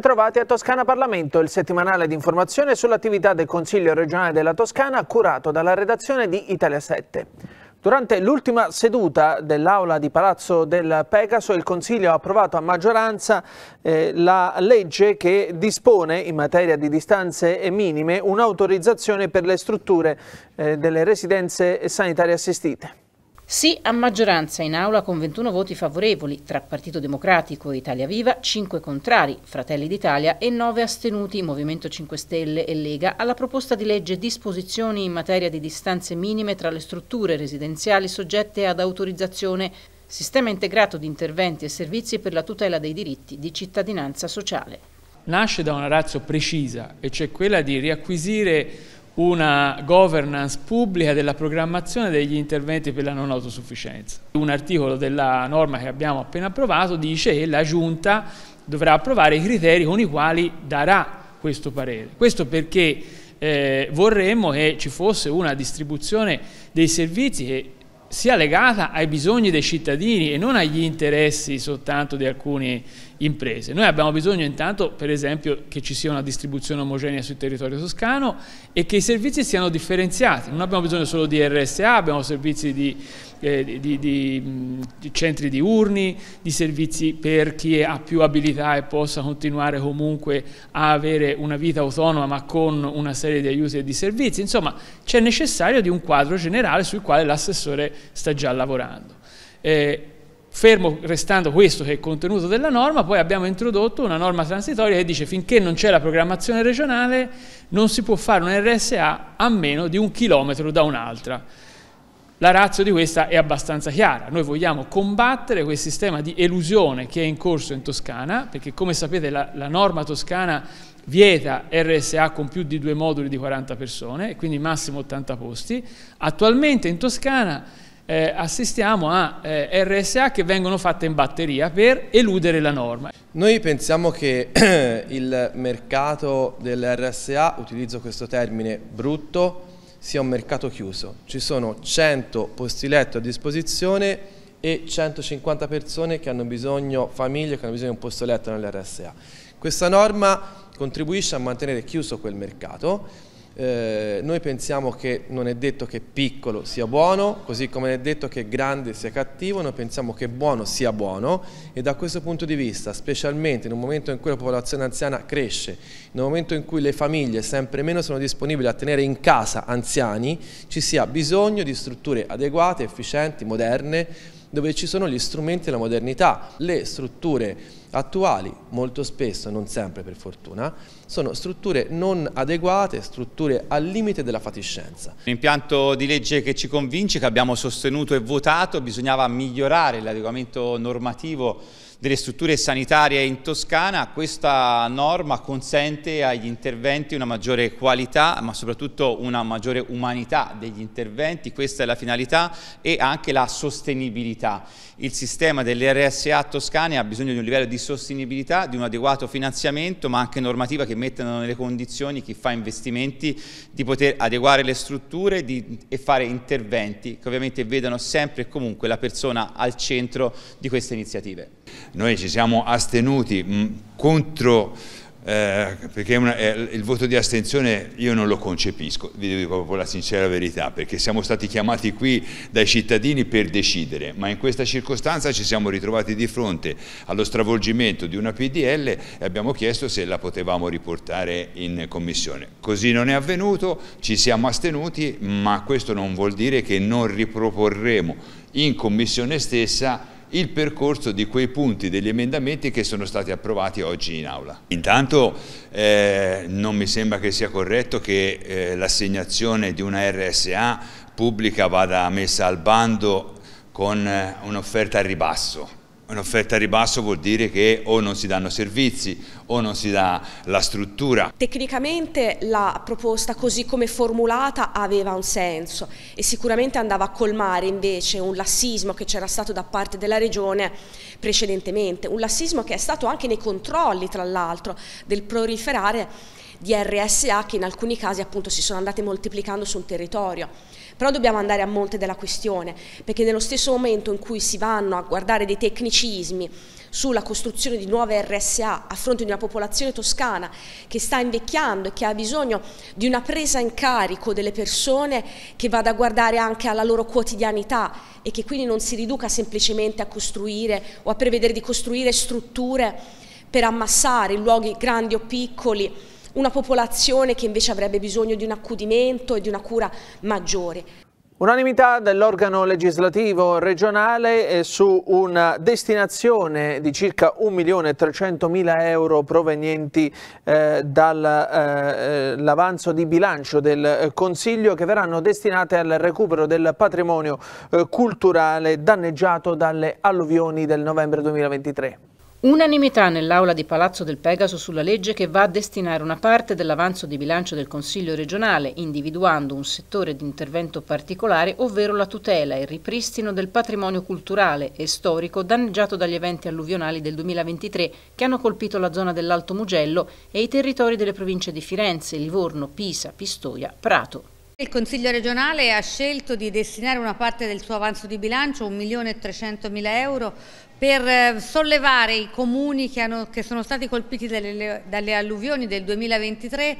trovati a Toscana Parlamento, il settimanale di informazione sull'attività del Consiglio regionale della Toscana curato dalla redazione di Italia 7. Durante l'ultima seduta dell'aula di Palazzo del Pegaso il Consiglio ha approvato a maggioranza eh, la legge che dispone in materia di distanze minime un'autorizzazione per le strutture eh, delle residenze sanitarie assistite. Sì a maggioranza in aula con 21 voti favorevoli tra Partito Democratico e Italia Viva, 5 contrari, Fratelli d'Italia e 9 astenuti, Movimento 5 Stelle e Lega, alla proposta di legge disposizioni in materia di distanze minime tra le strutture residenziali soggette ad autorizzazione, sistema integrato di interventi e servizi per la tutela dei diritti di cittadinanza sociale. Nasce da una razza precisa e cioè quella di riacquisire una governance pubblica della programmazione degli interventi per la non autosufficienza. Un articolo della norma che abbiamo appena approvato dice che la Giunta dovrà approvare i criteri con i quali darà questo parere. Questo perché eh, vorremmo che ci fosse una distribuzione dei servizi che sia legata ai bisogni dei cittadini e non agli interessi soltanto di alcuni imprese. Noi abbiamo bisogno intanto, per esempio, che ci sia una distribuzione omogenea sul territorio toscano e che i servizi siano differenziati. Non abbiamo bisogno solo di RSA, abbiamo servizi di, eh, di, di, di centri diurni, di servizi per chi ha più abilità e possa continuare comunque a avere una vita autonoma ma con una serie di aiuti e di servizi. Insomma, c'è necessario di un quadro generale sul quale l'assessore sta già lavorando. Eh, Fermo restando questo che è il contenuto della norma, poi abbiamo introdotto una norma transitoria che dice finché non c'è la programmazione regionale non si può fare un RSA a meno di un chilometro da un'altra. La razza di questa è abbastanza chiara, noi vogliamo combattere quel sistema di elusione che è in corso in Toscana, perché come sapete la, la norma toscana vieta RSA con più di due moduli di 40 persone, quindi massimo 80 posti. Attualmente in Toscana eh, assistiamo a eh, RSA che vengono fatte in batteria per eludere la norma. Noi pensiamo che il mercato dell'RSA, utilizzo questo termine brutto, sia un mercato chiuso. Ci sono 100 posti letto a disposizione e 150 persone che hanno bisogno, famiglie che hanno bisogno di un posto letto nell'RSA. Questa norma contribuisce a mantenere chiuso quel mercato eh, noi pensiamo che non è detto che piccolo sia buono, così come non è detto che grande sia cattivo, noi pensiamo che buono sia buono e da questo punto di vista, specialmente in un momento in cui la popolazione anziana cresce, in un momento in cui le famiglie sempre meno sono disponibili a tenere in casa anziani, ci sia bisogno di strutture adeguate, efficienti, moderne, dove ci sono gli strumenti della modernità, le strutture attuali molto spesso, non sempre per fortuna, sono strutture non adeguate, strutture al limite della fatiscenza. Un impianto di legge che ci convince, che abbiamo sostenuto e votato, bisognava migliorare l'adeguamento normativo delle strutture sanitarie in Toscana, questa norma consente agli interventi una maggiore qualità ma soprattutto una maggiore umanità degli interventi, questa è la finalità e anche la sostenibilità. Il sistema delle RSA toscane ha bisogno di un livello di di sostenibilità, di un adeguato finanziamento, ma anche normativa che mettano nelle condizioni chi fa investimenti di poter adeguare le strutture di, e fare interventi che ovviamente vedano sempre e comunque la persona al centro di queste iniziative. Noi ci siamo astenuti mh, contro eh, perché una, eh, il voto di astensione io non lo concepisco, vi dico proprio la sincera verità, perché siamo stati chiamati qui dai cittadini per decidere, ma in questa circostanza ci siamo ritrovati di fronte allo stravolgimento di una PDL e abbiamo chiesto se la potevamo riportare in commissione. Così non è avvenuto, ci siamo astenuti, ma questo non vuol dire che non riproporremo in commissione stessa il percorso di quei punti degli emendamenti che sono stati approvati oggi in aula. Intanto eh, non mi sembra che sia corretto che eh, l'assegnazione di una RSA pubblica vada messa al bando con eh, un'offerta a ribasso Un'offerta a ribasso vuol dire che o non si danno servizi o non si dà la struttura. Tecnicamente la proposta così come formulata aveva un senso e sicuramente andava a colmare invece un lassismo che c'era stato da parte della Regione precedentemente, un lassismo che è stato anche nei controlli tra l'altro del proliferare di RSA che in alcuni casi appunto si sono andate moltiplicando sul territorio. Però dobbiamo andare a monte della questione, perché nello stesso momento in cui si vanno a guardare dei tecnicismi sulla costruzione di nuove RSA a fronte di una popolazione toscana che sta invecchiando e che ha bisogno di una presa in carico delle persone che vada a guardare anche alla loro quotidianità e che quindi non si riduca semplicemente a costruire o a prevedere di costruire strutture per ammassare in luoghi grandi o piccoli una popolazione che invece avrebbe bisogno di un accudimento e di una cura maggiore. Unanimità dell'organo legislativo regionale su una destinazione di circa 1.300.000 euro provenienti eh, dall'avanzo eh, eh di bilancio del eh, Consiglio che verranno destinate al recupero del patrimonio eh, culturale danneggiato dalle alluvioni del novembre 2023. Unanimità nell'aula di Palazzo del Pegaso sulla legge che va a destinare una parte dell'avanzo di bilancio del Consiglio regionale, individuando un settore di intervento particolare, ovvero la tutela e il ripristino del patrimonio culturale e storico danneggiato dagli eventi alluvionali del 2023 che hanno colpito la zona dell'Alto Mugello e i territori delle province di Firenze, Livorno, Pisa, Pistoia, Prato. Il Consiglio regionale ha scelto di destinare una parte del suo avanzo di bilancio, 1.300.000 euro, per eh, sollevare i comuni che, hanno, che sono stati colpiti dalle, dalle alluvioni del 2023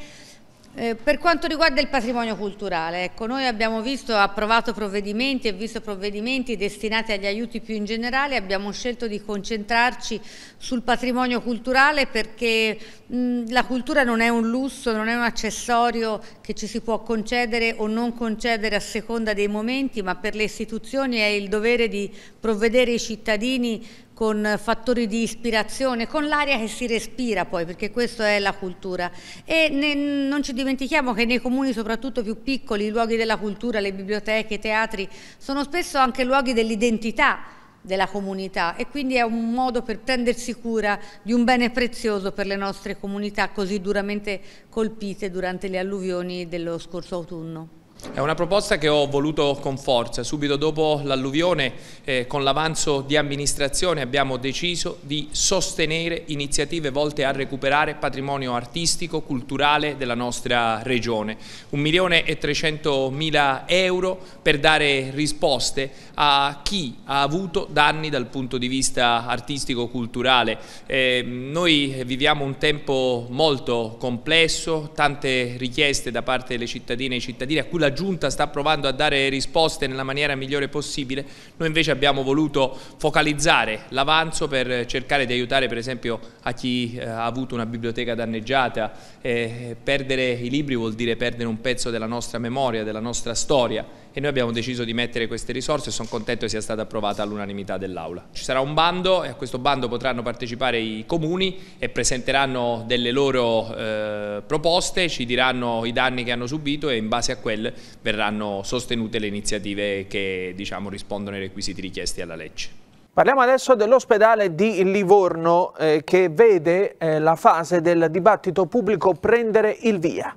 eh, per quanto riguarda il patrimonio culturale, ecco, noi abbiamo visto, approvato provvedimenti e visto provvedimenti destinati agli aiuti più in generale, abbiamo scelto di concentrarci sul patrimonio culturale perché mh, la cultura non è un lusso, non è un accessorio che ci si può concedere o non concedere a seconda dei momenti, ma per le istituzioni è il dovere di provvedere ai cittadini con fattori di ispirazione, con l'aria che si respira poi, perché questa è la cultura. E ne, non ci dimentichiamo che nei comuni, soprattutto più piccoli, i luoghi della cultura, le biblioteche, i teatri, sono spesso anche luoghi dell'identità della comunità e quindi è un modo per prendersi cura di un bene prezioso per le nostre comunità così duramente colpite durante le alluvioni dello scorso autunno. È una proposta che ho voluto con forza. Subito dopo l'alluvione, eh, con l'avanzo di amministrazione, abbiamo deciso di sostenere iniziative volte a recuperare patrimonio artistico, culturale della nostra regione. Un milione e 300 mila euro per dare risposte a chi ha avuto danni dal punto di vista artistico-culturale. Eh, noi viviamo un tempo molto complesso, tante richieste da parte delle cittadine e cittadini a cui la Giunta sta provando a dare risposte nella maniera migliore possibile, noi invece abbiamo voluto focalizzare l'avanzo per cercare di aiutare per esempio a chi eh, ha avuto una biblioteca danneggiata, eh, perdere i libri vuol dire perdere un pezzo della nostra memoria, della nostra storia e noi abbiamo deciso di mettere queste risorse e sono contento che sia stata approvata all'unanimità dell'Aula. Ci sarà un bando e a questo bando potranno partecipare i comuni e presenteranno delle loro eh, proposte, ci diranno i danni che hanno subito e in base a quelle verranno sostenute le iniziative che diciamo, rispondono ai requisiti richiesti alla legge. Parliamo adesso dell'ospedale di Livorno eh, che vede eh, la fase del dibattito pubblico prendere il via.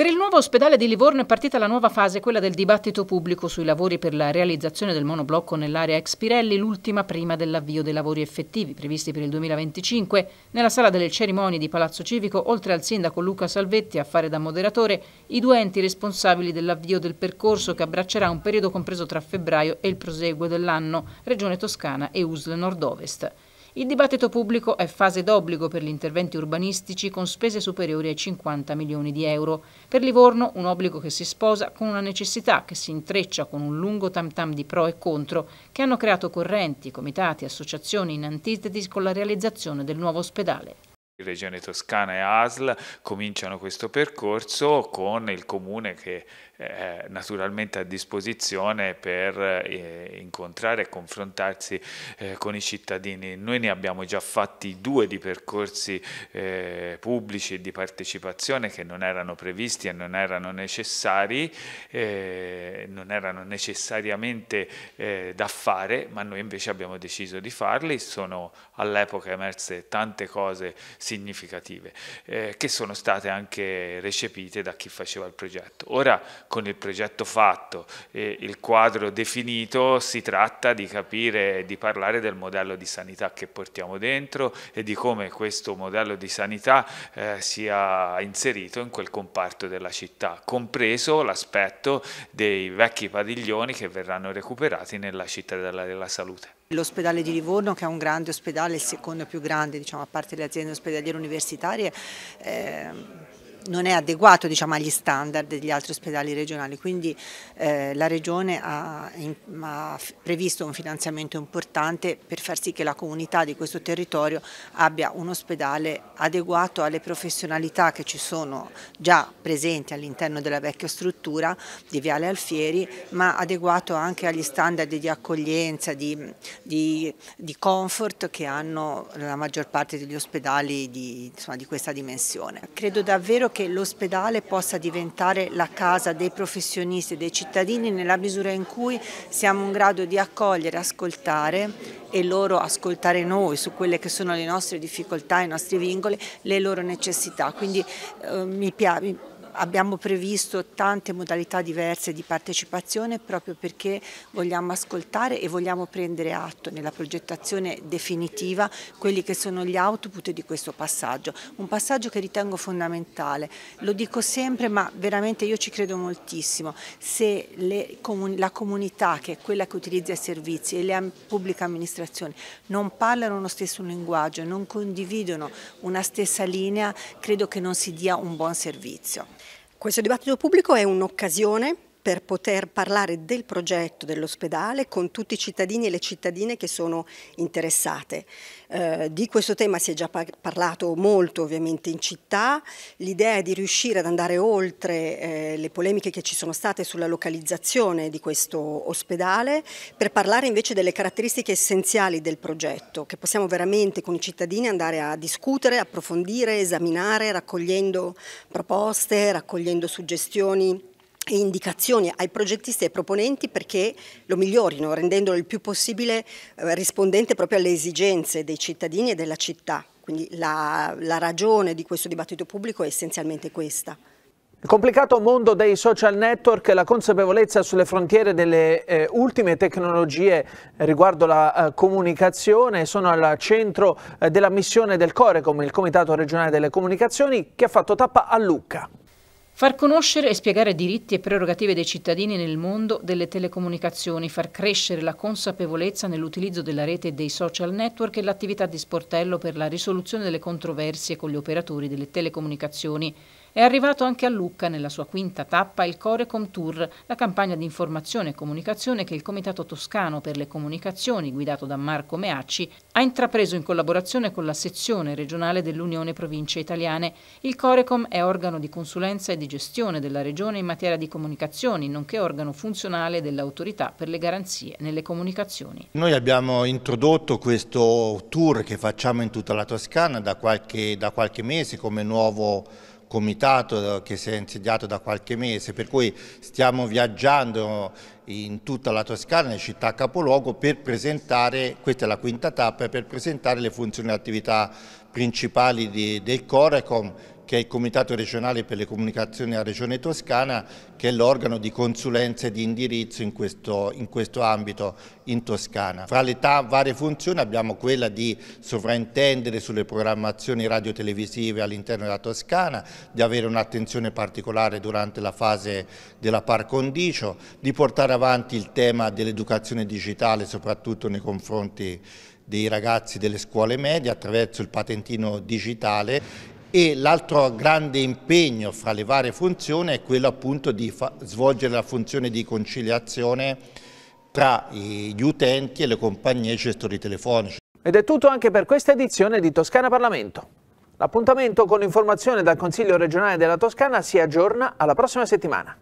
Per il nuovo ospedale di Livorno è partita la nuova fase, quella del dibattito pubblico sui lavori per la realizzazione del monoblocco nell'area ex Pirelli, l'ultima prima dell'avvio dei lavori effettivi previsti per il 2025. Nella sala delle cerimonie di Palazzo Civico, oltre al sindaco Luca Salvetti a fare da moderatore, i due enti responsabili dell'avvio del percorso che abbraccerà un periodo compreso tra febbraio e il proseguo dell'anno, Regione Toscana e USL Nord-Ovest. Il dibattito pubblico è fase d'obbligo per gli interventi urbanistici con spese superiori ai 50 milioni di euro. Per Livorno un obbligo che si sposa con una necessità che si intreccia con un lungo tam tam di pro e contro che hanno creato correnti, comitati, associazioni in antitesi con la realizzazione del nuovo ospedale. Regione Toscana e ASL cominciano questo percorso con il comune che eh, naturalmente a disposizione per eh, incontrare e confrontarsi eh, con i cittadini. Noi ne abbiamo già fatti due di percorsi eh, pubblici e di partecipazione che non erano previsti e non erano necessari, eh, non erano necessariamente eh, da fare, ma noi invece abbiamo deciso di farli. Sono all'epoca emerse tante cose significative che sono state anche recepite da chi faceva il progetto. Ora con il progetto fatto e il quadro definito, si tratta di capire, e di parlare del modello di sanità che portiamo dentro e di come questo modello di sanità eh, sia inserito in quel comparto della città, compreso l'aspetto dei vecchi padiglioni che verranno recuperati nella cittadella della salute. L'ospedale di Livorno che è un grande ospedale, il secondo più grande diciamo, a parte le aziende ospedaliere universitarie, eh non è adeguato diciamo, agli standard degli altri ospedali regionali, quindi eh, la Regione ha, in, ha, previsto un finanziamento importante per far sì che la comunità di questo territorio abbia un ospedale adeguato alle professionalità che ci sono già presenti all'interno della vecchia struttura di Viale Alfieri, ma adeguato anche agli standard di accoglienza, di, di, di comfort che hanno la maggior parte degli ospedali di, insomma, di questa dimensione. Credo davvero che che l'ospedale possa diventare la casa dei professionisti e dei cittadini nella misura in cui siamo in grado di accogliere, ascoltare e loro ascoltare noi su quelle che sono le nostre difficoltà, i nostri vincoli, le loro necessità. Quindi eh, mi piace abbiamo previsto tante modalità diverse di partecipazione proprio perché vogliamo ascoltare e vogliamo prendere atto nella progettazione definitiva quelli che sono gli output di questo passaggio. Un passaggio che ritengo fondamentale, lo dico sempre ma veramente io ci credo moltissimo, se le, la comunità che è quella che utilizza i servizi e le pubbliche amministrazioni non parlano lo stesso linguaggio, non condividono una stessa linea, credo che non si dia un buon servizio. Questo dibattito pubblico è un'occasione per poter parlare del progetto dell'ospedale con tutti i cittadini e le cittadine che sono interessate. Eh, di questo tema si è già parlato molto ovviamente in città, l'idea è di riuscire ad andare oltre eh, le polemiche che ci sono state sulla localizzazione di questo ospedale per parlare invece delle caratteristiche essenziali del progetto che possiamo veramente con i cittadini andare a discutere, approfondire, esaminare raccogliendo proposte, raccogliendo suggestioni e indicazioni ai progettisti e ai proponenti perché lo migliorino, rendendolo il più possibile eh, rispondente proprio alle esigenze dei cittadini e della città. Quindi la, la ragione di questo dibattito pubblico è essenzialmente questa. Il complicato mondo dei social network e la consapevolezza sulle frontiere delle eh, ultime tecnologie riguardo la eh, comunicazione sono al centro eh, della missione del Core, come il Comitato regionale delle comunicazioni, che ha fatto tappa a Lucca. Far conoscere e spiegare diritti e prerogative dei cittadini nel mondo delle telecomunicazioni, far crescere la consapevolezza nell'utilizzo della rete e dei social network e l'attività di sportello per la risoluzione delle controversie con gli operatori delle telecomunicazioni. È arrivato anche a Lucca, nella sua quinta tappa, il Corecom Tour, la campagna di informazione e comunicazione che il Comitato Toscano per le Comunicazioni, guidato da Marco Meacci, ha intrapreso in collaborazione con la sezione regionale dell'Unione Province Italiane. Il Corecom è organo di consulenza e di gestione della Regione in materia di comunicazioni, nonché organo funzionale dell'Autorità per le garanzie nelle comunicazioni. Noi abbiamo introdotto questo tour che facciamo in tutta la Toscana da qualche, da qualche mese come nuovo comitato che si è insediato da qualche mese, per cui stiamo viaggiando in tutta la Toscana, in città capoluogo, per presentare, questa è la quinta tappa, per presentare le funzioni e attività principali di, del Corecom che è il Comitato regionale per le comunicazioni della Regione Toscana, che è l'organo di consulenza e di indirizzo in questo, in questo ambito in Toscana. Fra le varie funzioni abbiamo quella di sovraintendere sulle programmazioni radiotelevisive all'interno della Toscana, di avere un'attenzione particolare durante la fase della par condicio, di portare avanti il tema dell'educazione digitale soprattutto nei confronti dei ragazzi delle scuole medie attraverso il patentino digitale e l'altro grande impegno fra le varie funzioni è quello appunto di svolgere la funzione di conciliazione tra gli utenti e le compagnie gestori telefonici. Ed è tutto anche per questa edizione di Toscana Parlamento. L'appuntamento con informazione dal Consiglio regionale della Toscana si aggiorna alla prossima settimana.